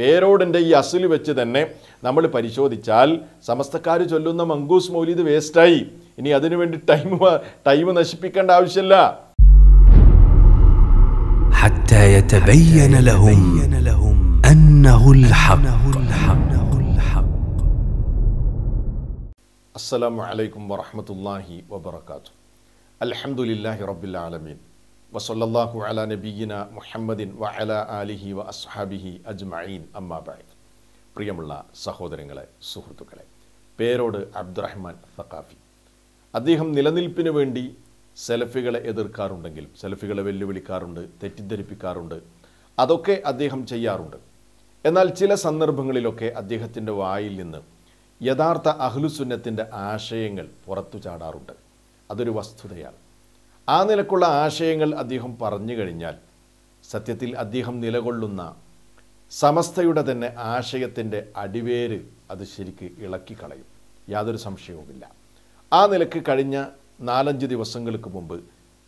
പേരോടിൻ്റെ ഈ അസിൽ വെച്ച് തന്നെ നമ്മൾ പരിശോധിച്ചാൽ സമസ്തക്കാർ ചൊല്ലുന്ന മങ്കൂസ് മൗലിദ് വേസ്റ്റായി ഇനി അതിനു വേണ്ടി ടൈം ടൈം നശിപ്പിക്കേണ്ട ആവശ്യമില്ല അസ്സാം വലൈക്കും لهم വാത്തു അലഹമുല്ലാഹി السلام വസൊല്ലാഹു അല നബീന മുഹമ്മദിൻ വ അല അലിഹി വ അസ്ഹാബിഹി അജ്മീൻ അമ്മാബായ് പ്രിയമുള്ള സഹോദരങ്ങളെ സുഹൃത്തുക്കളെ പേരോട് അബ്ദുറഹ്മാൻ സഖാഫി അദ്ദേഹം നിലനിൽപ്പിന് വേണ്ടി സെലഫികളെ എതിർക്കാറുണ്ടെങ്കിലും സെലഫികളെ വെല്ലുവിളിക്കാറുണ്ട് തെറ്റിദ്ധരിപ്പിക്കാറുണ്ട് അതൊക്കെ അദ്ദേഹം ചെയ്യാറുണ്ട് എന്നാൽ ചില സന്ദർഭങ്ങളിലൊക്കെ അദ്ദേഹത്തിൻ്റെ വായിൽ നിന്ന് യഥാർത്ഥ അഹ്ലുസുന്നത്തിൻ്റെ ആശയങ്ങൾ പുറത്തു ചാടാറുണ്ട് അതൊരു വസ്തുതയാണ് ആ നിലക്കുള്ള ആശയങ്ങൾ അദ്ദേഹം പറഞ്ഞു കഴിഞ്ഞാൽ സത്യത്തിൽ അദ്ദേഹം നിലകൊള്ളുന്ന സമസ്തയുടെ തന്നെ ആശയത്തിൻ്റെ അടിവേര് അത് ശരിക്ക് കളയും യാതൊരു സംശയവുമില്ല ആ നിലക്ക് കഴിഞ്ഞ നാലഞ്ച് ദിവസങ്ങൾക്ക് മുമ്പ്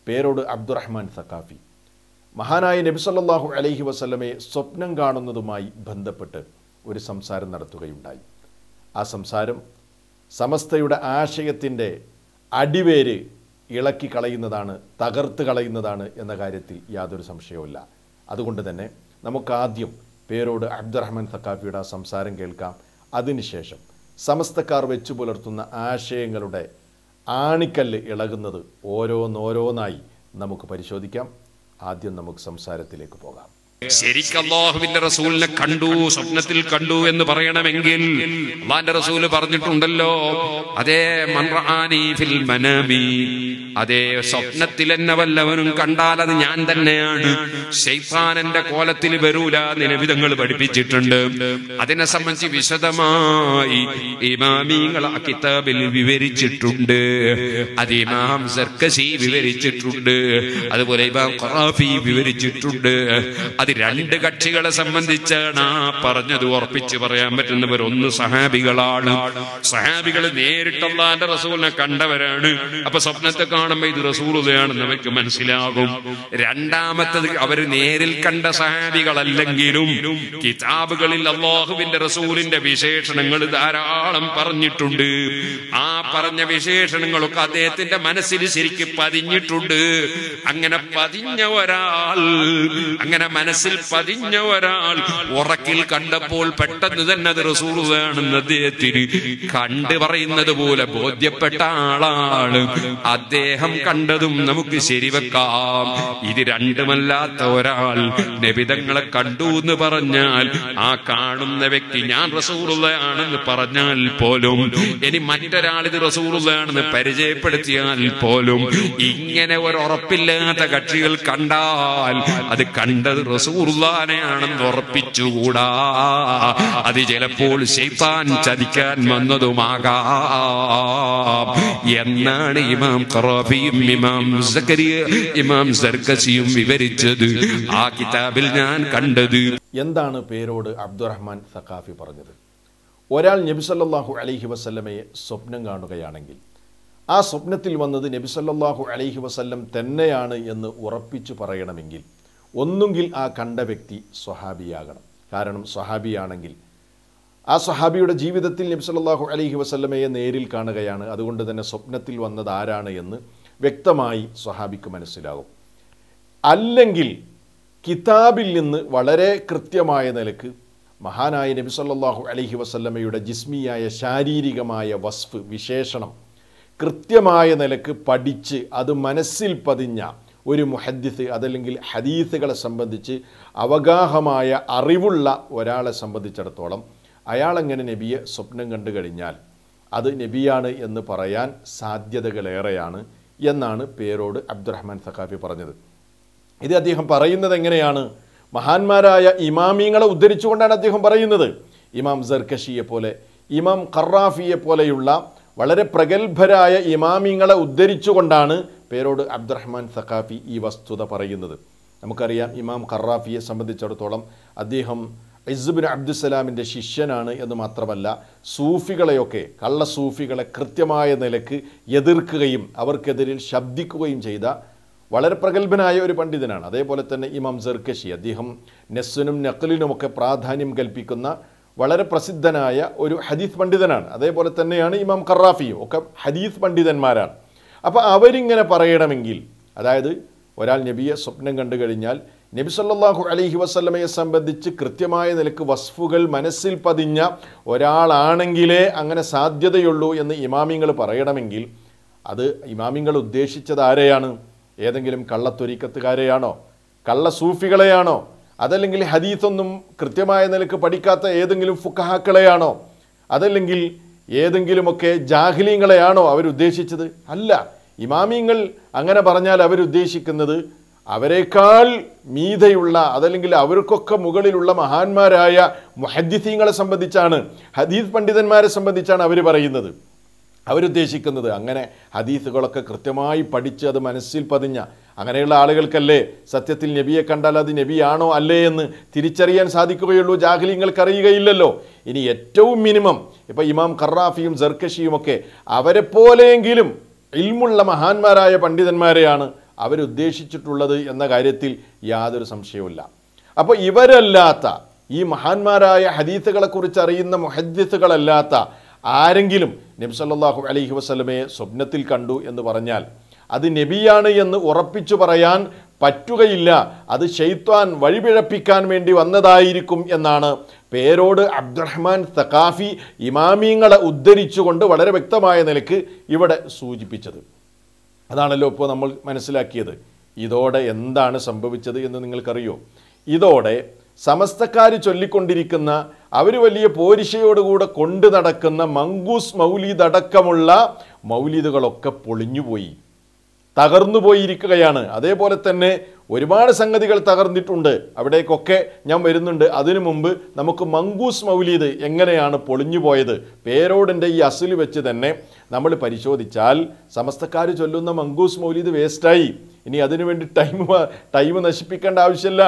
പേരോട് അബ്ദുറഹ്മാൻ സക്കാഫി മഹാനായ നബി നബിസല്ലാഹു അലഹി വസ്ലമെ സ്വപ്നം കാണുന്നതുമായി ബന്ധപ്പെട്ട് ഒരു സംസാരം നടത്തുകയുണ്ടായി ആ സംസാരം സമസ്തയുടെ ആശയത്തിൻ്റെ അടിവേര് ഇളക്കി കളയുന്നതാണ് തകർത്ത് കളയുന്നതാണ് എന്ന കാര്യത്തിൽ യാതൊരു സംശയവുമില്ല അതുകൊണ്ട് തന്നെ നമുക്കാദ്യം പേരോട് അബ്ദുറഹ്മാൻ സക്കാഫിയുടെ സംസാരം കേൾക്കാം അതിനുശേഷം സമസ്തക്കാർ വെച്ചു പുലർത്തുന്ന ആശയങ്ങളുടെ ആണിക്കല്ല് ഇളകുന്നത് ഓരോന്നോരോന്നായി നമുക്ക് പരിശോധിക്കാം ആദ്യം നമുക്ക് സംസാരത്തിലേക്ക് പോകാം ശരിക്കല്ലാഹുവിന്റെ റസൂലിനെ കണ്ടു സ്വപ്നത്തിൽ കണ്ടു എന്ന് പറയണമെങ്കിൽ അള്ളാന്റെ റസൂല് പറഞ്ഞിട്ടുണ്ടല്ലോ അതേ ഫിൽ മനബി അതേ സ്വപ്നത്തിൽ എന്നെ വല്ലവനും കണ്ടാൽ അത് ഞാൻ തന്നെയാണ് ശൈത്താനന്റെ കോലത്തിൽ വരൂല നിലവിധങ്ങൾ പഠിപ്പിച്ചിട്ടുണ്ട് അതിനെ സംബന്ധിച്ച് വിശദമായി ഇമാമിങ്ങൾ ആ കിതാബിൽ വിവരിച്ചിട്ടുണ്ട് അത് ഇമാം സർക്കസി വിവരിച്ചിട്ടുണ്ട് അതുപോലെ ഇമാം ഖറാഫി വിവരിച്ചിട്ടുണ്ട് അത് രണ്ട് കക്ഷികളെ സംബന്ധിച്ചാണ് ആ പറഞ്ഞത് ഉറപ്പിച്ച് പറയാൻ പറ്റുന്നവർ ഒന്ന് സഹാബികളാണ് സഹാബികൾ നേരിട്ടുള്ള റസൂലിനെ കണ്ടവരാണ് അപ്പൊ സ്വപ്നത്തെ കാണുമ്പോ ഇത് റസൂലുതയാണെന്ന് അവർക്ക് മനസ്സിലാകും രണ്ടാമത്തത് അവര് നേരിൽ കണ്ട സഹാബികളല്ലെങ്കിലും കിതാബുകളിൽ അള്ളാഹുവിന്റെ റസൂലിന്റെ വിശേഷണങ്ങൾ ധാരാളം പറഞ്ഞിട്ടുണ്ട് ആ പറഞ്ഞ വിശേഷണങ്ങളൊക്കെ അദ്ദേഹത്തിന്റെ മനസ്സിൽ ശരിക്ക് പതിഞ്ഞിട്ടുണ്ട് അങ്ങനെ പതിഞ്ഞ ഒരാൾ അങ്ങനെ മനസ്സിൽ മനസ്സിൽ പതിഞ്ഞ ഒരാൾ ഉറക്കിൽ കണ്ടപ്പോൾ പെട്ടെന്ന് തന്നെ അത് റസൂൾ വേണമെന്ന് അദ്ദേഹത്തിന് കണ്ട് പറയുന്നത് പോലെ ബോധ്യപ്പെട്ട ആളാണ് അദ്ദേഹം കണ്ടതും നമുക്ക് ശരിവെക്കാം ഇത് രണ്ടുമല്ലാത്ത ഒരാൾ നബിതങ്ങളെ കണ്ടു എന്ന് പറഞ്ഞാൽ ആ കാണുന്ന വ്യക്തി ഞാൻ റസൂറുള്ളയാണെന്ന് പറഞ്ഞാൽ പോലും ഇനി മറ്റൊരാൾ ഇത് റസൂറുള്ളയാണെന്ന് പരിചയപ്പെടുത്തിയാൽ പോലും ഇങ്ങനെ ഒരു ഉറപ്പില്ലാത്ത കക്ഷികൾ കണ്ടാൽ അത് കണ്ടത് റസൂർ റസൂർലാനെയാണെന്ന് ഉറപ്പിച്ചുകൂടാ അത് ചിലപ്പോൾ ശൈത്താൻ ചതിക്കാൻ വന്നതുമാകാം എന്നാണ് ഇമാം ഖറാഫിയും ഇമാം സക്കരിയ ഇമാം സർക്കസിയും വിവരിച്ചത് ആ കിതാബിൽ ഞാൻ കണ്ടത് എന്താണ് പേരോട് അബ്ദുറഹ്മാൻ സഖാഫി പറഞ്ഞത് ഒരാൾ നബിസല്ലാഹു അലൈഹി വസല്ലമയെ സ്വപ്നം കാണുകയാണെങ്കിൽ ആ സ്വപ്നത്തിൽ വന്നത് നബിസല്ലാഹു അലൈഹി വസല്ലം തന്നെയാണ് എന്ന് ഉറപ്പിച്ചു പറയണമെങ്കിൽ ഒന്നുകിൽ ആ കണ്ട വ്യക്തി സ്വഹാബിയാകണം കാരണം സ്വഹാബിയാണെങ്കിൽ ആ സ്വഹാബിയുടെ ജീവിതത്തിൽ നബി സല്ലാഹു അലഹി വസ്ലമയെ നേരിൽ കാണുകയാണ് അതുകൊണ്ട് തന്നെ സ്വപ്നത്തിൽ വന്നത് ആരാണ് എന്ന് വ്യക്തമായി സ്വഹാബിക്ക് മനസ്സിലാകും അല്ലെങ്കിൽ കിതാബിൽ നിന്ന് വളരെ കൃത്യമായ നിലക്ക് മഹാനായ നബി സല്ലാഹു അലഹി വസ്ല്ലമയുടെ ജിസ്മിയായ ശാരീരികമായ വസ്ഫ് വിശേഷണം കൃത്യമായ നിലക്ക് പഠിച്ച് അത് മനസ്സിൽ പതിഞ്ഞ ഒരു മുഹദ്ദിത്ത് അതല്ലെങ്കിൽ ഹദീസുകളെ സംബന്ധിച്ച് അവഗാഹമായ അറിവുള്ള ഒരാളെ സംബന്ധിച്ചിടത്തോളം അയാളെങ്ങനെ നബിയെ സ്വപ്നം കണ്ടു കഴിഞ്ഞാൽ അത് നബിയാണ് എന്ന് പറയാൻ സാധ്യതകളേറെയാണ് എന്നാണ് പേരോട് അബ്ദുറഹ്മാൻ സഖാഫി പറഞ്ഞത് ഇത് അദ്ദേഹം പറയുന്നത് എങ്ങനെയാണ് മഹാന്മാരായ ഇമാമിങ്ങളെ ഉദ്ധരിച്ചുകൊണ്ടാണ് അദ്ദേഹം പറയുന്നത് ഇമാം സർക്കഷിയെ പോലെ ഇമാം ഖറാഫിയെ പോലെയുള്ള വളരെ പ്രഗത്ഭരായ ഇമാമിങ്ങളെ ഉദ്ധരിച്ചുകൊണ്ടാണ് പേരോട് അബ്ദുറഹ്മാൻ സഖാഫി ഈ വസ്തുത പറയുന്നത് നമുക്കറിയാം ഇമാം ഖറാഫിയെ സംബന്ധിച്ചിടത്തോളം അദ്ദേഹം ഇസുബിൻ അബ്ദുസലാമിൻ്റെ ശിഷ്യനാണ് എന്ന് മാത്രമല്ല സൂഫികളെയൊക്കെ കള്ള സൂഫികളെ കൃത്യമായ നിലക്ക് എതിർക്കുകയും അവർക്കെതിരിൽ ശബ്ദിക്കുകയും ചെയ്ത വളരെ പ്രഗത്ഭനായ ഒരു പണ്ഡിതനാണ് അതേപോലെ തന്നെ ഇമാം ജർക്കശി അദ്ദേഹം നെസ്സിനും നക്കലിനുമൊക്കെ പ്രാധാന്യം കൽപ്പിക്കുന്ന വളരെ പ്രസിദ്ധനായ ഒരു ഹദീസ് പണ്ഡിതനാണ് അതേപോലെ തന്നെയാണ് ഇമാം കറാഫിയും ഒക്കെ ഹദീസ് പണ്ഡിതന്മാരാണ് അപ്പോൾ അവരിങ്ങനെ പറയണമെങ്കിൽ അതായത് ഒരാൾ നബിയെ സ്വപ്നം കണ്ടു കഴിഞ്ഞാൽ നബി സല്ലാഹു അലഹി വസ്ലമയെ സംബന്ധിച്ച് കൃത്യമായ നിലക്ക് വസ്ഫുകൾ മനസ്സിൽ പതിഞ്ഞ ഒരാളാണെങ്കിലേ അങ്ങനെ സാധ്യതയുള്ളൂ എന്ന് ഇമാമിങ്ങൾ പറയണമെങ്കിൽ അത് ഇമാമിങ്ങൾ ഉദ്ദേശിച്ചത് ആരെയാണ് ഏതെങ്കിലും കള്ളത്തൊരീക്കത്തുകാരെയാണോ കള്ള സൂഫികളെയാണോ അതല്ലെങ്കിൽ ഹദീസൊന്നും കൃത്യമായ നിലക്ക് പഠിക്കാത്ത ഏതെങ്കിലും ഫുക്കഹാക്കളെയാണോ അതല്ലെങ്കിൽ ഏതെങ്കിലുമൊക്കെ ജാഹ്ലീങ്ങളെയാണോ അവരുദ്ദേശിച്ചത് അല്ല ഇമാമിങ്ങൾ അങ്ങനെ പറഞ്ഞാൽ അവരുദ്ദേശിക്കുന്നത് അവരെക്കാൾ മീതയുള്ള അതല്ലെങ്കിൽ അവർക്കൊക്കെ മുകളിലുള്ള മഹാന്മാരായ മുഹദ്ദിസീങ്ങളെ സംബന്ധിച്ചാണ് ഹദീസ് പണ്ഡിതന്മാരെ സംബന്ധിച്ചാണ് അവർ പറയുന്നത് അവരുദ്ദേശിക്കുന്നത് അങ്ങനെ ഹദീസുകളൊക്കെ കൃത്യമായി പഠിച്ച് അത് മനസ്സിൽ പതിഞ്ഞ അങ്ങനെയുള്ള ആളുകൾക്കല്ലേ സത്യത്തിൽ നബിയെ കണ്ടാൽ അത് നബിയാണോ അല്ലേ എന്ന് തിരിച്ചറിയാൻ സാധിക്കുകയുള്ളൂ ജാഹ്ലിങ്ങൾക്ക് അറിയുകയില്ലല്ലോ ഇനി ഏറ്റവും മിനിമം ഇപ്പം ഇമാം ഖറാഫിയും ജർക്കഷിയും ഒക്കെ അവരെപ്പോലെയെങ്കിലും ഇൽമുള്ള മഹാന്മാരായ പണ്ഡിതന്മാരെയാണ് അവരുദ്ദേശിച്ചിട്ടുള്ളത് എന്ന കാര്യത്തിൽ യാതൊരു സംശയവുമില്ല അപ്പോൾ ഇവരല്ലാത്ത ഈ മഹാന്മാരായ ഹദീത്തുകളെക്കുറിച്ച് അറിയുന്ന മുഹദ്ദിത്തുകളല്ലാത്ത ആരെങ്കിലും നബ്സല്ലാഹു അലഹി വസ്ലമയെ സ്വപ്നത്തിൽ കണ്ടു എന്ന് പറഞ്ഞാൽ അത് നബിയാണ് എന്ന് ഉറപ്പിച്ചു പറയാൻ പറ്റുകയില്ല അത് ഷെയ്ത്വാൻ വഴിപിഴപ്പിക്കാൻ വേണ്ടി വന്നതായിരിക്കും എന്നാണ് പേരോട് അബ്ദുറഹ്മാൻ സഖാഫി ഇമാമിങ്ങളെ ഉദ്ധരിച്ചുകൊണ്ട് വളരെ വ്യക്തമായ നിലക്ക് ഇവിടെ സൂചിപ്പിച്ചത് അതാണല്ലോ ഇപ്പോൾ നമ്മൾ മനസ്സിലാക്കിയത് ഇതോടെ എന്താണ് സംഭവിച്ചത് എന്ന് നിങ്ങൾക്കറിയോ ഇതോടെ സമസ്തക്കാർ ചൊല്ലിക്കൊണ്ടിരിക്കുന്ന അവർ വലിയ പോരിശയോടുകൂടെ കൊണ്ടു നടക്കുന്ന മങ്കൂസ് മൗലീദ് അടക്കമുള്ള മൗലീദുകളൊക്കെ പൊളിഞ്ഞുപോയി തകർന്നു പോയിരിക്കുകയാണ് അതേപോലെ തന്നെ ഒരുപാട് സംഗതികൾ തകർന്നിട്ടുണ്ട് അവിടേക്കൊക്കെ ഞാൻ വരുന്നുണ്ട് അതിനു മുമ്പ് നമുക്ക് മങ്കൂസ് മൗലീദ് എങ്ങനെയാണ് പൊളിഞ്ഞു പോയത് പേരോടിൻ്റെ ഈ അസിൽ വെച്ച് തന്നെ നമ്മൾ പരിശോധിച്ചാൽ സമസ്തക്കാർ ചൊല്ലുന്ന മങ്കൂസ് മൗലീദ് വേസ്റ്റായി ഇനി അതിനുവേണ്ടി ടൈം ടൈം നശിപ്പിക്കേണ്ട ആവശ്യമില്ല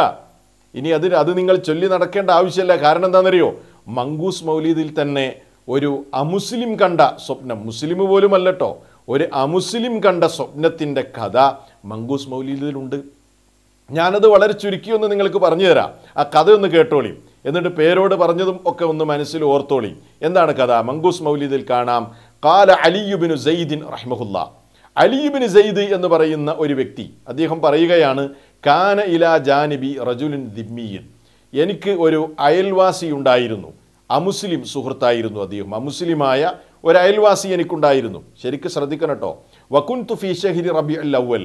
ഇനി അതിന് അത് നിങ്ങൾ ചൊല്ലി നടക്കേണ്ട ആവശ്യമില്ല കാരണം എന്താണെന്നറിയോ മങ്കൂസ് മൗലീദിൽ തന്നെ ഒരു അമുസ്ലിം കണ്ട സ്വപ്നം മുസ്ലിം പോലും അല്ലട്ടോ ഒരു അമുസ്ലിം കണ്ട സ്വപ്നത്തിൻ്റെ കഥ മങ്കൂസ് മൗലിയിലുണ്ട് ഞാനത് വളരെ ചുരുക്കി ഒന്ന് നിങ്ങൾക്ക് പറഞ്ഞു തരാം ആ കഥ ഒന്ന് കേട്ടോളി എന്നിട്ട് പേരോട് പറഞ്ഞതും ഒക്കെ ഒന്ന് മനസ്സിൽ ഓർത്തോളി എന്താണ് കഥ മങ്കൂസ് മൗലിദിൽ കാണാം കാല അലിയുബിനു സയ്യിദിൻ റഹ്മഹുല്ല അലിയുബിന് സെയ്ദ് എന്ന് പറയുന്ന ഒരു വ്യക്തി അദ്ദേഹം പറയുകയാണ് കാന ഇല ജാനിബി റജുലിൻ ദിമ്മിയിൻ എനിക്ക് ഒരു അയൽവാസി ഉണ്ടായിരുന്നു അമുസ്ലിം സുഹൃത്തായിരുന്നു അദ്ദേഹം അമുസ്ലിമായ ഒരു അയൽവാസി എനിക്കുണ്ടായിരുന്നു ശരിക്കും ശ്രദ്ധിക്കണം കേട്ടോ വക്കുൻ തുഫി ഷഹിരി റബി അൽ അവൽ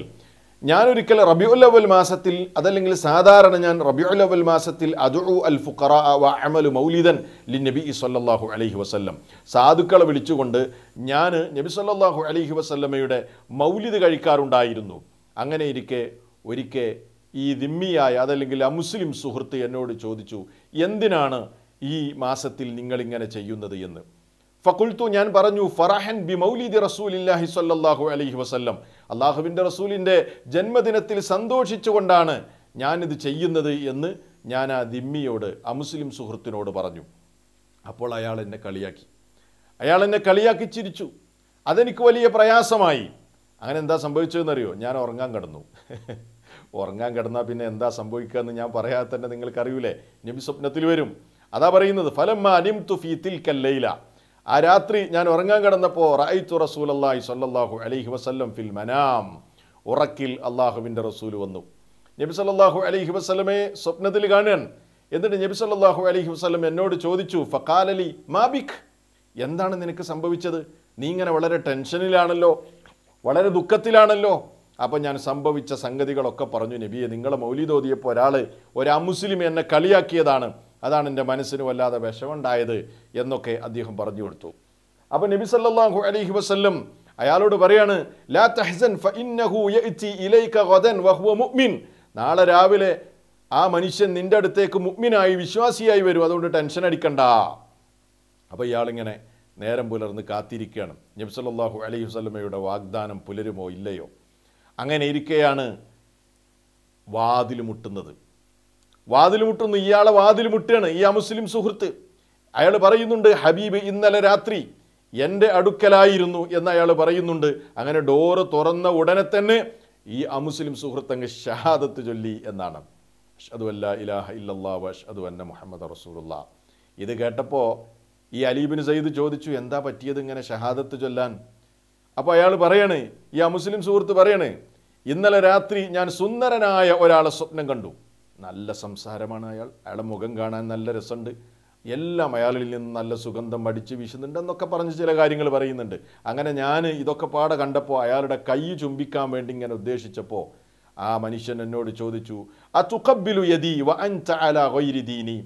ഞാനൊരിക്കൽ റബിയുൽ അവൽ മാസത്തിൽ അതല്ലെങ്കിൽ സാധാരണ ഞാൻ റബിയുൽ അവൽ മാസത്തിൽ അദുഉ അൽ ഫുഖറ അമലു മൗലിദൻ ലി നബി സല്ലാഹു അലഹി വസ്ല്ലം സാധുക്കളെ വിളിച്ചുകൊണ്ട് ഞാൻ നബി സല്ലാഹു അലഹി വസല്ലമയുടെ മൗലിദ് കഴിക്കാറുണ്ടായിരുന്നു അങ്ങനെ ഇരിക്കെ ഒരിക്കെ ഈ ദിമ്മിയായ അതല്ലെങ്കിൽ അമുസ്ലിം സുഹൃത്ത് എന്നോട് ചോദിച്ചു എന്തിനാണ് ഈ മാസത്തിൽ നിങ്ങളിങ്ങനെ ചെയ്യുന്നത് എന്ന് ഫക്കുൽത്തു ഞാൻ പറഞ്ഞു ഫറഹൻ ബി മൗലിദി റസൂലില്ലാഹി സല്ലാഹു അലൈഹി വസല്ലം അള്ളാഹുവിൻ്റെ റസൂലിൻ്റെ ജന്മദിനത്തിൽ സന്തോഷിച്ചുകൊണ്ടാണ് ഞാനിത് ചെയ്യുന്നത് എന്ന് ഞാൻ ആ ദിമ്മിയോട് അമുസ്ലിം സുഹൃത്തിനോട് പറഞ്ഞു അപ്പോൾ അയാൾ എന്നെ കളിയാക്കി അയാൾ എന്നെ കളിയാക്കി ചിരിച്ചു അതെനിക്ക് വലിയ പ്രയാസമായി അങ്ങനെ എന്താ സംഭവിച്ചതെന്നറിയോ ഞാൻ ഉറങ്ങാൻ കിടന്നു ഉറങ്ങാൻ കിടന്നാൽ പിന്നെ എന്താ സംഭവിക്കുക എന്ന് ഞാൻ പറയാതെ തന്നെ നിങ്ങൾക്കറിയൂലേ നബി സ്വപ്നത്തിൽ വരും അതാ പറയുന്നത് ഫലം മാനിം തുഫി കല്ലയില ആ രാത്രി ഞാൻ ഉറങ്ങാൻ കിടന്നപ്പോൾ റായിത്തു അള്ളാഹി സല്ലാഹു അലൈഹി വസല്ലം ഫിൽ മനാം ഉറക്കിൽ അള്ളാഹുവിൻ്റെ റസൂൽ വന്നു നബി സല്ലാഹു അലൈഹി വസ്ലമേ സ്വപ്നത്തിൽ കാണുകയാണ് എന്നിട്ട് നബി സല്ലാഹു അലൈഹി വസ്ലം എന്നോട് ചോദിച്ചു ഫക്കാലലി മാബിഖ് എന്താണ് നിനക്ക് സംഭവിച്ചത് നീ ഇങ്ങനെ വളരെ ടെൻഷനിലാണല്ലോ വളരെ ദുഃഖത്തിലാണല്ലോ അപ്പോൾ ഞാൻ സംഭവിച്ച സംഗതികളൊക്കെ പറഞ്ഞു നബിയെ നിങ്ങളെ തോതിയപ്പോൾ ഒരാൾ ഒരു അമുസ്ലിം എന്നെ കളിയാക്കിയതാണ് അതാണ് എൻ്റെ മനസ്സിന് വല്ലാതെ വിഷമുണ്ടായത് എന്നൊക്കെ അദ്ദേഹം പറഞ്ഞു കൊടുത്തു അപ്പോൾ നബി സല്ലാഹു അലഹി വസ്ല്ലം അയാളോട് പറയാണ് ലാ തഹ്സൻ മുഅ്മിൻ നാളെ രാവിലെ ആ മനുഷ്യൻ നിൻ്റെ അടുത്തേക്ക് മുഗ്മിനായി വിശ്വാസിയായി വരും അതുകൊണ്ട് ടെൻഷൻ അടിക്കണ്ട അപ്പോൾ ഇയാളിങ്ങനെ നേരം പുലർന്ന് കാത്തിരിക്കുകയാണ് നബി സല്ലാഹു അലൈഹി വസ്ലമയുടെ വാഗ്ദാനം പുലരുമോ ഇല്ലയോ അങ്ങനെ ഇരിക്കെയാണ് വാതിൽ മുട്ടുന്നത് വാതിൽ മുട്ടുന്നു ഇയാളെ വാതിൽ മുട്ടുകയാണ് ഈ മുസ്ലിം സുഹൃത്ത് അയാൾ പറയുന്നുണ്ട് ഹബീബ് ഇന്നലെ രാത്രി എൻ്റെ അടുക്കലായിരുന്നു എന്ന് അയാൾ പറയുന്നുണ്ട് അങ്ങനെ ഡോറ് തുറന്ന ഉടനെ തന്നെ ഈ അമുസ്ലിം അങ്ങ് ഷഹാദത്ത് ചൊല്ലി എന്നാണ് അല്ല ഇലാഹ ഇല്ലല്ലാ വഷ്അദു അന്ന മുഹമ്മദ് റസൂലുള്ള ഇത് കേട്ടപ്പോൾ ഈ അലീബിന് സയ്യിദ് ചോദിച്ചു എന്താ പറ്റിയത് ഇങ്ങനെ ഷഹാദത്ത് ചൊല്ലാൻ അപ്പോൾ അയാൾ പറയണേ ഈ അമുസ്ലിം സുഹൃത്ത് പറയണേ ഇന്നലെ രാത്രി ഞാൻ സുന്ദരനായ ഒരാളെ സ്വപ്നം കണ്ടു നല്ല സംസാരമാണ് അയാൾ അയാളുടെ മുഖം കാണാൻ നല്ല രസമുണ്ട് എല്ലാം അയാളിൽ നിന്ന് നല്ല സുഗന്ധം അടിച്ച് എന്നൊക്കെ പറഞ്ഞ് ചില കാര്യങ്ങൾ പറയുന്നുണ്ട് അങ്ങനെ ഞാൻ ഇതൊക്കെ പാടെ കണ്ടപ്പോൾ അയാളുടെ കൈ ചുംബിക്കാൻ വേണ്ടി ഇങ്ങനെ ഉദ്ദേശിച്ചപ്പോൾ ആ മനുഷ്യൻ എന്നോട് ചോദിച്ചു ആ തുക്കബിലു യതി വൈരിദീനി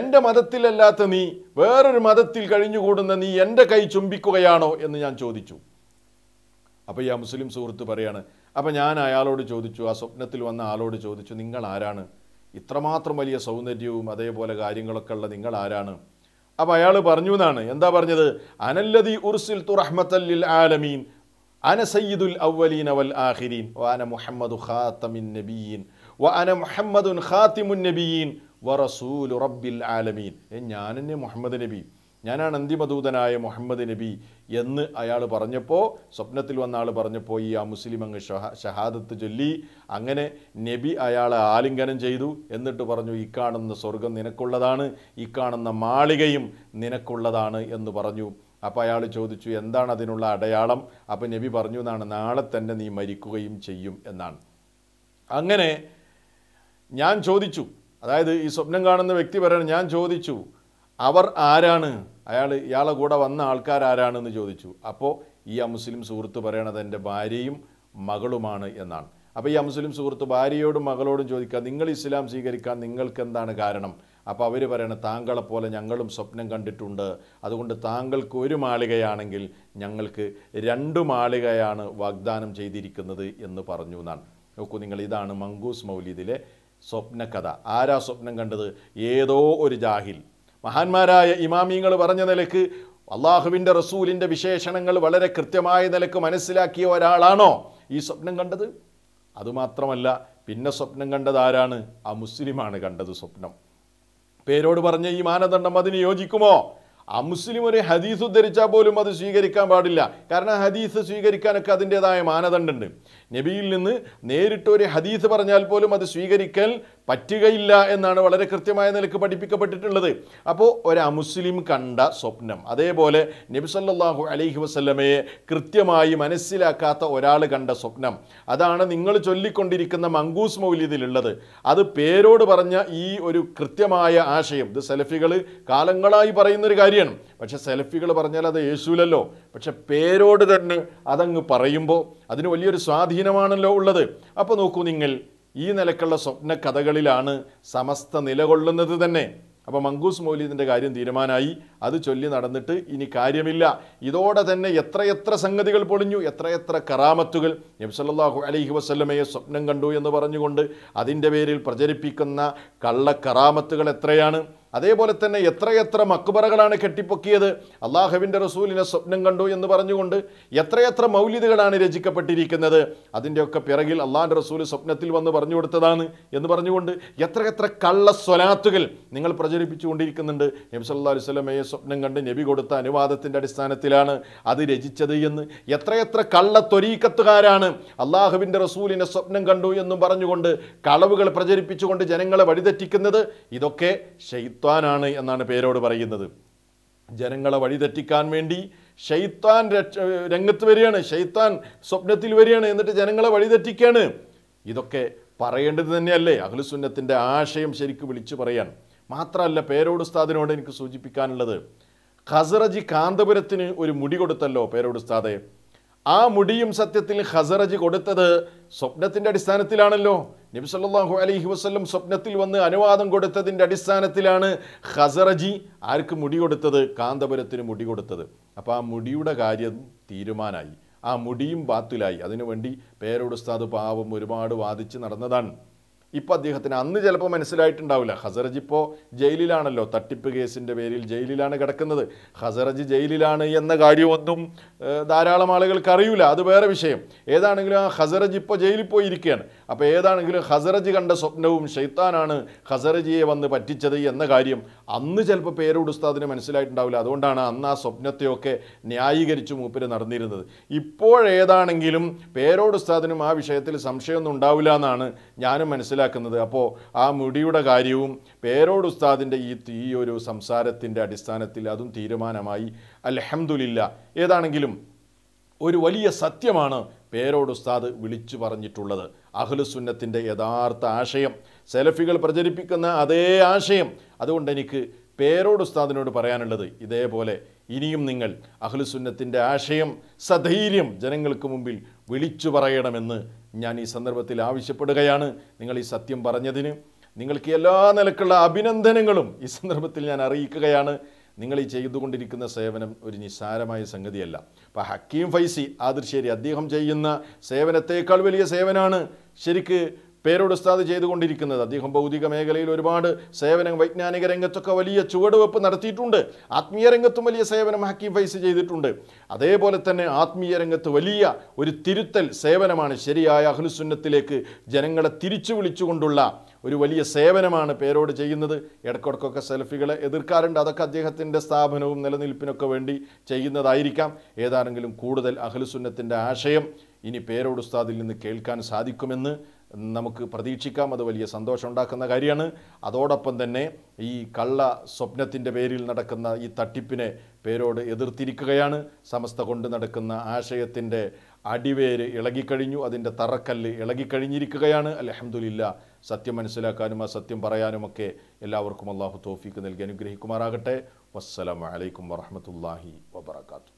എൻ്റെ മതത്തിലല്ലാത്ത നീ വേറൊരു മതത്തിൽ കഴിഞ്ഞുകൂടുന്ന നീ എൻ്റെ കൈ ചുംബിക്കുകയാണോ എന്ന് ഞാൻ ചോദിച്ചു അപ്പോൾ ഈ ആ മുസ്ലിം സുഹൃത്ത് പറയാണ് അപ്പോൾ ഞാൻ അയാളോട് ചോദിച്ചു ആ സ്വപ്നത്തിൽ വന്ന ആളോട് ചോദിച്ചു നിങ്ങൾ ആരാണ് ഇത്രമാത്രം വലിയ സൗന്ദര്യവും അതേപോലെ കാര്യങ്ങളൊക്കെ ഉള്ള നിങ്ങൾ ആരാണ് അപ്പോൾ അയാൾ പറഞ്ഞു എന്നാണ് എന്താ പറഞ്ഞത് അനല്ലതി ഉർസിൽ തു റഹ്മത്തല്ലിൽ ആലമീൻ അന സയ്യിദുൽ അവലീൻ അവൽ ആഹിരീൻ വാന മുഹമ്മദ് ഖാത്തമിൻ നബീൻ വഅന മുഹമ്മദുൻ ഖാത്തിമുൻ നബീൻ റസൂൽ റബ്ബിൽ ആലമീൻ ഞാൻ എന്നെ മുഹമ്മദ് നബി ഞാനാണ് അന്തിമദൂതനായ മുഹമ്മദ് നബി എന്ന് അയാൾ പറഞ്ഞപ്പോൾ സ്വപ്നത്തിൽ വന്ന ആൾ പറഞ്ഞപ്പോൾ ഈ ആ മുസ്ലിം അങ്ങ് ഷഹാദത്ത് ചൊല്ലി അങ്ങനെ നബി അയാളെ ആലിംഗനം ചെയ്തു എന്നിട്ട് പറഞ്ഞു ഈ കാണുന്ന സ്വർഗം നിനക്കുള്ളതാണ് ഈ കാണുന്ന മാളികയും നിനക്കുള്ളതാണ് എന്ന് പറഞ്ഞു അപ്പോൾ അയാൾ ചോദിച്ചു എന്താണ് അതിനുള്ള അടയാളം അപ്പോൾ നബി പറഞ്ഞു എന്നാണ് നാളെ തന്നെ നീ മരിക്കുകയും ചെയ്യും എന്നാണ് അങ്ങനെ ഞാൻ ചോദിച്ചു അതായത് ഈ സ്വപ്നം കാണുന്ന വ്യക്തി പറയണം ഞാൻ ചോദിച്ചു അവർ ആരാണ് അയാൾ ഇയാളെ കൂടെ വന്ന ആൾക്കാർ ആരാണെന്ന് ചോദിച്ചു അപ്പോൾ ഈ അമുസ്ലിം സുഹൃത്ത് പറയണത് എൻ്റെ ഭാര്യയും മകളുമാണ് എന്നാണ് അപ്പോൾ ഈ അമുസ്ലിം സുഹൃത്ത് ഭാര്യയോടും മകളോടും ചോദിക്കുക നിങ്ങൾ ഇസ്ലാം സ്വീകരിക്കാൻ നിങ്ങൾക്ക് എന്താണ് കാരണം അപ്പോൾ അവർ പറയണ താങ്കളെ പോലെ ഞങ്ങളും സ്വപ്നം കണ്ടിട്ടുണ്ട് അതുകൊണ്ട് താങ്കൾക്ക് ഒരു മാളികയാണെങ്കിൽ ഞങ്ങൾക്ക് രണ്ട് മാളികയാണ് വാഗ്ദാനം ചെയ്തിരിക്കുന്നത് എന്ന് പറഞ്ഞു എന്നാണ് നോക്കൂ നിങ്ങൾ ഇതാണ് മങ്കൂസ് മൗലീദിലെ സ്വപ്നകഥ ആരാ സ്വപ്നം കണ്ടത് ഏതോ ഒരു ജാഹിൽ മഹാന്മാരായ ഇമാമിങ്ങൾ പറഞ്ഞ നിലക്ക് അള്ളാഹുവിൻ്റെ റസൂലിൻ്റെ വിശേഷണങ്ങൾ വളരെ കൃത്യമായ നിലക്ക് മനസ്സിലാക്കിയ ഒരാളാണോ ഈ സ്വപ്നം കണ്ടത് അതുമാത്രമല്ല പിന്നെ സ്വപ്നം കണ്ടത് ആരാണ് ആ മുസ്ലിമാണ് കണ്ടത് സ്വപ്നം പേരോട് പറഞ്ഞ ഈ മാനദണ്ഡം അതിന് യോജിക്കുമോ ആ മുസ്ലിം ഒരു ഹദീസ് ഉദ്ധരിച്ചാൽ പോലും അത് സ്വീകരിക്കാൻ പാടില്ല കാരണം ഹദീസ് സ്വീകരിക്കാനൊക്കെ അതിൻ്റെതായ മാനദണ്ഡമുണ്ട് നബിയിൽ നിന്ന് നേരിട്ട് ഒരു ഹദീസ് പറഞ്ഞാൽ പോലും അത് സ്വീകരിക്കൽ പറ്റുകയില്ല എന്നാണ് വളരെ കൃത്യമായ നിലക്ക് പഠിപ്പിക്കപ്പെട്ടിട്ടുള്ളത് അപ്പോൾ ഒരു അമുസ്ലിം കണ്ട സ്വപ്നം അതേപോലെ നബി സല്ലാഹു അലൈഹി വസ്ലമയെ കൃത്യമായി മനസ്സിലാക്കാത്ത ഒരാൾ കണ്ട സ്വപ്നം അതാണ് നിങ്ങൾ ചൊല്ലിക്കൊണ്ടിരിക്കുന്ന മങ്കൂസ് മൗല്യത്തിലുള്ളത് അത് പേരോട് പറഞ്ഞ ഈ ഒരു കൃത്യമായ ആശയം ഇത് സെലഫികൾ കാലങ്ങളായി പറയുന്നൊരു കാര്യമാണ് പക്ഷെ സെലഫികൾ പറഞ്ഞാൽ അത് യേശുലല്ലോ പക്ഷെ പേരോട് തന്നെ അതങ്ങ് പറയുമ്പോൾ അതിന് വലിയൊരു സ്വാധീനമാണല്ലോ ഉള്ളത് അപ്പോൾ നോക്കൂ നിങ്ങൾ ഈ നിലക്കുള്ള സ്വപ്ന കഥകളിലാണ് സമസ്ത നിലകൊള്ളുന്നത് തന്നെ അപ്പോൾ മങ്കൂസ് മൗലീദിൻ്റെ കാര്യം തീരുമാനമായി അത് ചൊല്ലി നടന്നിട്ട് ഇനി കാര്യമില്ല ഇതോടെ തന്നെ എത്രയെത്ര സംഗതികൾ പൊളിഞ്ഞു എത്രയെത്ര കറാമത്തുകൾ നബ്സല്ലാഹു അലൈഹി വസ്ലമയെ സ്വപ്നം കണ്ടു എന്ന് പറഞ്ഞുകൊണ്ട് അതിൻ്റെ പേരിൽ പ്രചരിപ്പിക്കുന്ന കള്ളക്കറാമത്തുകൾ എത്രയാണ് അതേപോലെ തന്നെ എത്രയെത്ര മക്ബറകളാണ് കെട്ടിപ്പൊക്കിയത് അള്ളാഹുവിൻ്റെ റസൂലിനെ സ്വപ്നം കണ്ടു എന്ന് പറഞ്ഞുകൊണ്ട് എത്രയെത്ര മൗലിദുകളാണ് രചിക്കപ്പെട്ടിരിക്കുന്നത് അതിൻ്റെയൊക്കെ പിറകിൽ അള്ളാഹിൻ്റെ റസൂൽ സ്വപ്നത്തിൽ വന്ന് പറഞ്ഞു കൊടുത്തതാണ് എന്ന് പറഞ്ഞുകൊണ്ട് എത്രയെത്ര കള്ള സ്വലാത്തുകൾ നിങ്ങൾ പ്രചരിപ്പിച്ചു കൊണ്ടിരിക്കുന്നുണ്ട് നബി സല്ലാ അലുസ്ലമയെ സ്വപ്നം കണ്ട് നബി കൊടുത്ത അനുവാദത്തിൻ്റെ അടിസ്ഥാനത്തിലാണ് അത് രചിച്ചത് എന്ന് എത്രയെത്ര കള്ള ത്വരീക്കത്തുകാരാണ് അള്ളാഹുവിൻ്റെ റസൂലിനെ സ്വപ്നം കണ്ടു എന്നും പറഞ്ഞുകൊണ്ട് കളവുകൾ പ്രചരിപ്പിച്ചുകൊണ്ട് ജനങ്ങളെ വഴിതെറ്റിക്കുന്നത് ഇതൊക്കെ ഷെയ്ത്ത് ഷെയ്ത്താനാണ് എന്നാണ് പേരോട് പറയുന്നത് ജനങ്ങളെ വഴിതെറ്റിക്കാൻ വേണ്ടി ഷെയ്ത്താൻ രക്ഷ രംഗത്ത് വരികയാണ് ഷെയ്ത്താൻ സ്വപ്നത്തിൽ വരികയാണ് എന്നിട്ട് ജനങ്ങളെ വഴിതെറ്റിക്കുകയാണ് ഇതൊക്കെ പറയേണ്ടത് തന്നെയല്ലേ അഖിലുസുന്നത്തിൻ്റെ ആശയം ശരിക്കും വിളിച്ചു പറയാൻ മാത്രമല്ല പേരോട് ഉസ്താദിനോട് എനിക്ക് സൂചിപ്പിക്കാനുള്ളത് ഖസറജി കാന്തപുരത്തിന് ഒരു മുടി കൊടുത്തല്ലോ പേരോട് ഉസ്താദേ ആ മുടിയും സത്യത്തിൽ ഹസറജ് കൊടുത്തത് സ്വപ്നത്തിൻ്റെ അടിസ്ഥാനത്തിലാണല്ലോ നബി അലഹി അലൈഹി സ്വപ്നത്തിൽ വന്ന് അനുവാദം കൊടുത്തതിൻ്റെ അടിസ്ഥാനത്തിലാണ് ഹസറജി ആർക്ക് മുടി കൊടുത്തത് കാന്തപുരത്തിന് മുടി കൊടുത്തത് അപ്പോൾ ആ മുടിയുടെ കാര്യം തീരുമാനമായി ആ മുടിയും ബാത്തിലായി അതിനുവേണ്ടി പേരോട് ഉസ്താദ് പാവം ഒരുപാട് വാദിച്ച് നടന്നതാണ് ഇപ്പോൾ അദ്ദേഹത്തിന് അന്ന് ചിലപ്പോൾ മനസ്സിലായിട്ടുണ്ടാവില്ല ഹസറജ് ഇപ്പോൾ ജയിലിലാണല്ലോ തട്ടിപ്പ് കേസിൻ്റെ പേരിൽ ജയിലിലാണ് കിടക്കുന്നത് ഹസറജ് ജയിലിലാണ് എന്ന കാര്യമൊന്നും ധാരാളം ആളുകൾക്ക് അറിയില്ല അത് വേറെ വിഷയം ഏതാണെങ്കിലും ആ ഹസറജ് ഇപ്പോൾ ജയിലിൽ പോയി ഇരിക്കുകയാണ് അപ്പോൾ ഏതാണെങ്കിലും ഹസറജ് കണ്ട സ്വപ്നവും ഷെയ്ത്താനാണ് ഹസറജിയെ വന്ന് പറ്റിച്ചത് എന്ന കാര്യം അന്ന് ചിലപ്പോൾ പേരോട് ഉസ്താദിന് മനസ്സിലായിട്ടുണ്ടാവില്ല അതുകൊണ്ടാണ് അന്ന് ആ സ്വപ്നത്തെയൊക്കെ ന്യായീകരിച്ച് മൂപ്പര് നടന്നിരുന്നത് ഇപ്പോഴേതാണെങ്കിലും പേരോട് ഉസ്താദിനും ആ വിഷയത്തിൽ സംശയമൊന്നും ഉണ്ടാവില്ല എന്നാണ് ഞാനും മനസ്സിലാക്കുന്നത് അപ്പോൾ ആ മുടിയുടെ കാര്യവും പേരോട് ഈ ഈ ഒരു സംസാരത്തിൻ്റെ അടിസ്ഥാനത്തിൽ അതും തീരുമാനമായി അലഹമുല്ല ഏതാണെങ്കിലും ഒരു വലിയ സത്യമാണ് പേരോട് ഉസ്താദ് വിളിച്ചു പറഞ്ഞിട്ടുള്ളത് അഹ്ലുസുന്നത്തിൻ്റെ യഥാർത്ഥ ആശയം സെലഫികൾ പ്രചരിപ്പിക്കുന്ന അതേ ആശയം അതുകൊണ്ട് എനിക്ക് പേരോട് ഉസ്താദിനോട് പറയാനുള്ളത് ഇതേപോലെ ഇനിയും നിങ്ങൾ അഹ്ലുസുന്നത്തിൻ്റെ ആശയം സധൈര്യം ജനങ്ങൾക്ക് മുമ്പിൽ വിളിച്ചു പറയണമെന്ന് ഞാൻ ഈ സന്ദർഭത്തിൽ ആവശ്യപ്പെടുകയാണ് നിങ്ങൾ ഈ സത്യം പറഞ്ഞതിന് നിങ്ങൾക്ക് എല്ലാ നിലക്കുള്ള അഭിനന്ദനങ്ങളും ഈ സന്ദർഭത്തിൽ ഞാൻ അറിയിക്കുകയാണ് നിങ്ങൾ ഈ ചെയ്തുകൊണ്ടിരിക്കുന്ന സേവനം ഒരു നിസ്സാരമായ സംഗതിയല്ല അപ്പോൾ ഹക്കീം ഫൈസി ആതിർശ്ശേരി അദ്ദേഹം ചെയ്യുന്ന സേവനത്തേക്കാൾ വലിയ സേവനാണ് ശരിക്ക് പേരോട് ഉസ്താദ് ചെയ്തുകൊണ്ടിരിക്കുന്നത് അദ്ദേഹം ഭൗതിക മേഖലയിൽ ഒരുപാട് സേവനം വൈജ്ഞാനിക രംഗത്തൊക്കെ വലിയ ചുവടുവെപ്പ് നടത്തിയിട്ടുണ്ട് ആത്മീയ രംഗത്തും വലിയ സേവനം ഹക്കീം ഫൈസ് ചെയ്തിട്ടുണ്ട് അതേപോലെ തന്നെ ആത്മീയ രംഗത്ത് വലിയ ഒരു തിരുത്തൽ സേവനമാണ് ശരിയായ അഹ്ലുസുന്നത്തിലേക്ക് ജനങ്ങളെ തിരിച്ചു വിളിച്ചുകൊണ്ടുള്ള ഒരു വലിയ സേവനമാണ് പേരോട് ചെയ്യുന്നത് ഇടക്കിടക്കൊക്കെ സെൽഫികളെ എതിർക്കാറുണ്ട് അതൊക്കെ അദ്ദേഹത്തിൻ്റെ സ്ഥാപനവും നിലനിൽപ്പിനൊക്കെ വേണ്ടി ചെയ്യുന്നതായിരിക്കാം ഏതാണെങ്കിലും കൂടുതൽ അഖിലുസുന്നത്തിൻ്റെ ആശയം ഇനി പേരോട് ഉസ്താദിൽ നിന്ന് കേൾക്കാൻ സാധിക്കുമെന്ന് നമുക്ക് പ്രതീക്ഷിക്കാം അത് വലിയ സന്തോഷം ഉണ്ടാക്കുന്ന കാര്യമാണ് അതോടൊപ്പം തന്നെ ഈ കള്ള സ്വപ്നത്തിൻ്റെ പേരിൽ നടക്കുന്ന ഈ തട്ടിപ്പിനെ പേരോട് എതിർത്തിരിക്കുകയാണ് സമസ്ത കൊണ്ട് നടക്കുന്ന ആശയത്തിൻ്റെ അടിവേര് ഇളകിക്കഴിഞ്ഞു അതിൻ്റെ തറക്കല്ല് ഇളകിക്കഴിഞ്ഞിരിക്കുകയാണ് അലഹമുല്ല സത്യം മനസ്സിലാക്കാനും ആ സത്യം പറയാനുമൊക്കെ എല്ലാവർക്കും അള്ളാഹു തോഫീക്ക് നൽകി അനുഗ്രഹിക്കുമാറാകട്ടെ വസ്സലാമലൈക്കും വറഹമത്തല്ലാഹി വാത്തു